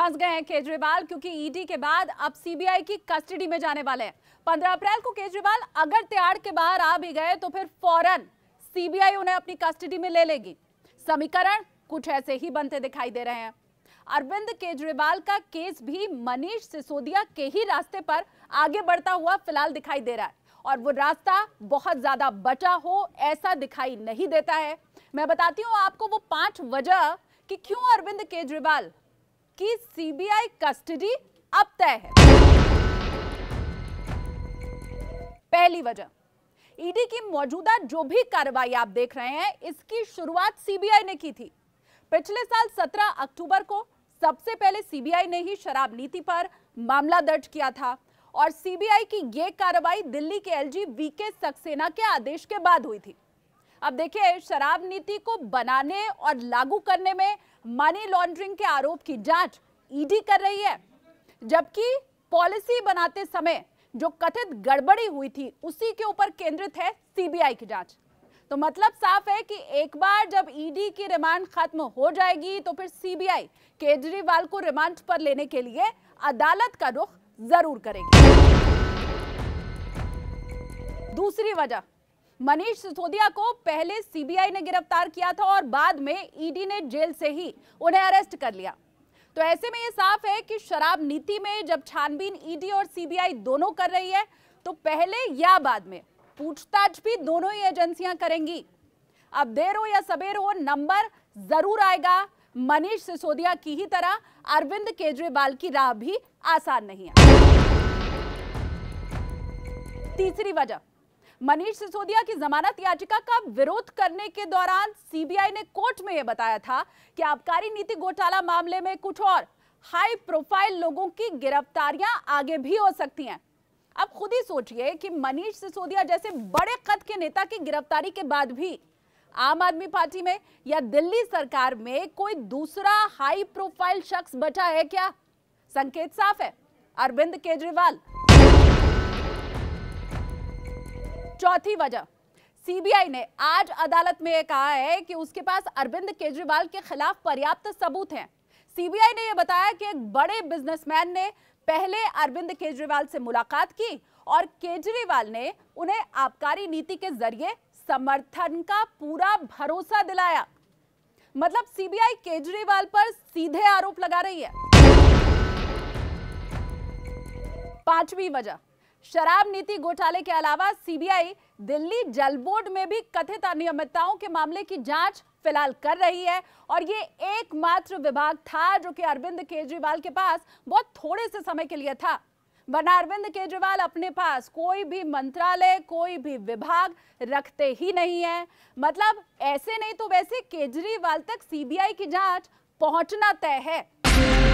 फंस गए हैं केजरीवाल क्योंकि ईडी के बाद अब सीबीआई की कस्टडी में जाने वाले हैं पंद्रह अप्रैल को केजरीवाल अगर तिहाड़ के बाहर आ भी गए तो फिर फौरन सीबीआई उन्हें अपनी कस्टडी में ले लेगी समीकरण कुछ ऐसे ही बनते दिखाई दे रहे हैं अरविंद केजरीवाल का केस भी मनीष सिसोदिया के ही रास्ते पर आगे बढ़ता हुआ फिलहाल दिखाई दे रहा है और वो रास्ता बहुत ज्यादा बचा हो ऐसा दिखाई नहीं देता है मैं बताती हूँ आपको वो पांच वजह कि क्यों अरविंद केजरीवाल की सीबीआई कस्टडी अब तय है पहली वजह ईडी e की मौजूदा जो भी कार्रवाई आप देख रहे हैं इसकी शुरुआत सीबीआई ने की थी पिछले साल 17 अक्टूबर को सबसे पहले सीबीआई ने ही शराब नीति पर मामला दर्ज किया था और सीबीआई की यह कार्रवाई दिल्ली के एलजी वीके सक्सेना के आदेश के बाद हुई थी अब देखिए शराब नीति को बनाने और लागू करने में मनी लॉन्ड्रिंग के आरोप की जांच ईडी कर रही है जबकि पॉलिसी बनाते समय जो कथित गड़बड़ी हुई थी उसी के ऊपर केंद्रित है सीबीआई की जांच तो मतलब साफ है कि एक बार जब ईडी की रिमांड खत्म हो जाएगी तो फिर सीबीआई केजरीवाल को रिमांड पर लेने के लिए अदालत का रुख जरूर करेगी दूसरी वजह मनीष सिसोदिया को पहले सीबीआई ने गिरफ्तार किया था और बाद में ईडी ने जेल से ही उन्हें अरेस्ट कर लिया तो ऐसे में ये साफ है कि शराब नीति में जब छानबीन ईडी और सीबीआई दोनों कर रही है तो पहले या बाद में पूछताछ भी दोनों ही एजेंसियां करेंगी अब देर हो या सबेर हो नंबर जरूर आएगा मनीष सिसोदिया की ही तरह अरविंद केजरीवाल की राह भी आसान नहीं है तीसरी वजह मनीष सिसोदिया की जमानत याचिका का विरोध करने के दौरान सीबीआई ने कोर्ट में यह बताया था कि आबकारी नीति घोटाला मामले में कुछ और हाई प्रोफाइल लोगों की गिरफ्तारियां आगे भी हो सकती हैं अब खुद ही सोचिए कि मनीष सिसोदिया जैसे बड़े कद के नेता की गिरफ्तारी के बाद भी आम आदमी पार्टी में या दिल्ली सरकार में कोई दूसरा हाई प्रोफाइल शख्स बचा है क्या संकेत साफ है अरविंद केजरीवाल चौथी वजह सीबीआई ने आज अदालत में कहा है कि उसके पास अरविंद केजरीवाल के खिलाफ पर्याप्त सबूत हैं सीबीआई ने यह बताया कि एक बड़े बिजनेसमैन ने पहले अरविंद केजरीवाल से मुलाकात की और केजरीवाल ने उन्हें आबकारी नीति के जरिए समर्थन का पूरा भरोसा दिलाया मतलब सीबीआई केजरीवाल पर सीधे आरोप लगा रही है पांचवी वजह शराब नीति घोटाले के अलावा सीबीआई दिल्ली जल बोर्ड में भी कथित अनियमितताओं के मामले की जांच फिलहाल कर रही है और ये एकमात्र विभाग था जो कि अरविंद केजरीवाल के पास बहुत थोड़े से समय के लिए था वरना अरविंद केजरीवाल अपने पास कोई भी मंत्रालय कोई भी विभाग रखते ही नहीं है मतलब ऐसे नहीं तो वैसे केजरीवाल तक सीबीआई की जांच पहुंचना तय है